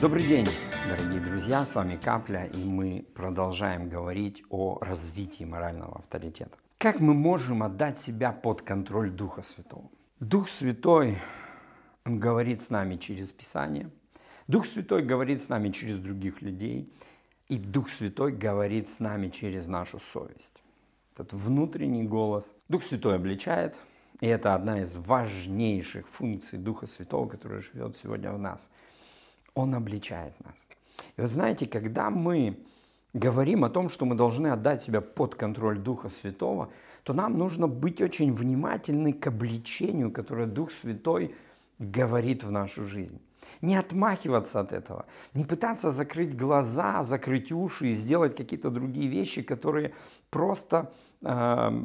Добрый день, дорогие друзья, с вами Капля, и мы продолжаем говорить о развитии морального авторитета. Как мы можем отдать себя под контроль Духа Святого? Дух Святой, Он говорит с нами через Писание, Дух Святой говорит с нами через других людей, и Дух Святой говорит с нами через нашу совесть. Этот внутренний голос. Дух Святой обличает, и это одна из важнейших функций Духа Святого, который живет сегодня в нас – он обличает нас. И вот знаете, когда мы говорим о том, что мы должны отдать себя под контроль Духа Святого, то нам нужно быть очень внимательны к обличению, которое Дух Святой говорит в нашу жизнь. Не отмахиваться от этого, не пытаться закрыть глаза, закрыть уши и сделать какие-то другие вещи, которые просто э,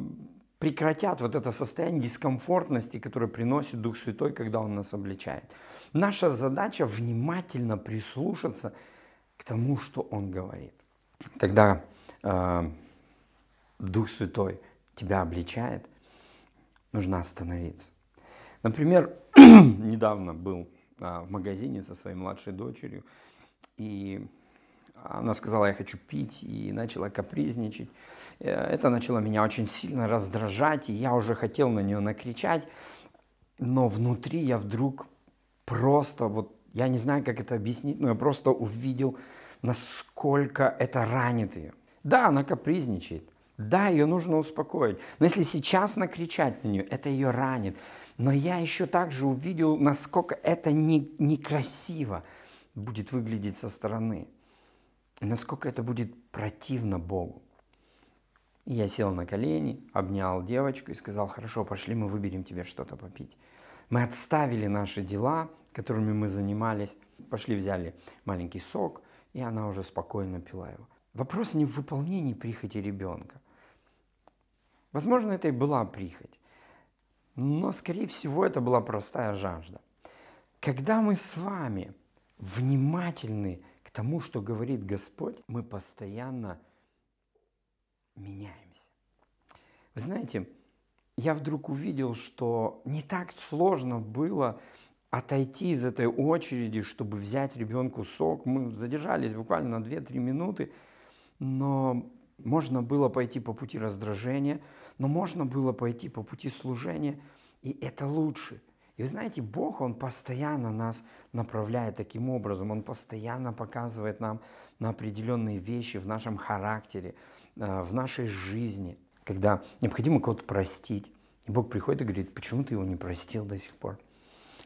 прекратят вот это состояние дискомфортности, которое приносит Дух Святой, когда Он нас обличает. Наша задача внимательно прислушаться к тому, что Он говорит. Когда э, Дух Святой тебя обличает, нужно остановиться. Например, недавно был э, в магазине со своей младшей дочерью, и она сказала, я хочу пить, и начала капризничать. Э, это начало меня очень сильно раздражать, и я уже хотел на нее накричать, но внутри я вдруг просто, вот я не знаю, как это объяснить, но я просто увидел, насколько это ранит ее. Да, она капризничает, да, ее нужно успокоить. Но если сейчас накричать на нее, это ее ранит. Но я еще также увидел, насколько это не, некрасиво будет выглядеть со стороны насколько это будет противно Богу. я сел на колени, обнял девочку и сказал, хорошо, пошли мы выберем тебе что-то попить. Мы отставили наши дела, которыми мы занимались, пошли взяли маленький сок, и она уже спокойно пила его. Вопрос не в выполнении прихоти ребенка. Возможно, это и была прихоть, но, скорее всего, это была простая жажда. Когда мы с вами внимательны тому, что говорит Господь, мы постоянно меняемся. Вы знаете, я вдруг увидел, что не так сложно было отойти из этой очереди, чтобы взять ребенку сок. Мы задержались буквально на 2-3 минуты, но можно было пойти по пути раздражения, но можно было пойти по пути служения, и это лучше – и вы знаете, Бог, Он постоянно нас направляет таким образом, Он постоянно показывает нам на определенные вещи в нашем характере, э, в нашей жизни, когда необходимо кого-то простить. И Бог приходит и говорит, почему ты его не простил до сих пор?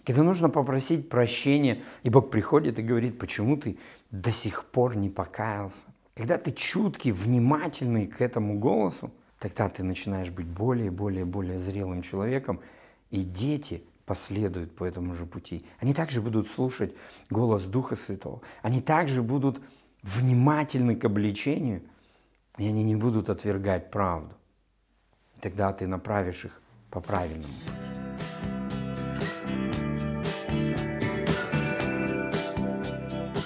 Когда нужно попросить прощения, и Бог приходит и говорит, почему ты до сих пор не покаялся? Когда ты чуткий, внимательный к этому голосу, тогда ты начинаешь быть более и более более зрелым человеком, и дети – последуют по этому же пути. Они также будут слушать голос Духа Святого. Они также будут внимательны к обличению, и они не будут отвергать правду. И тогда ты направишь их по правильному.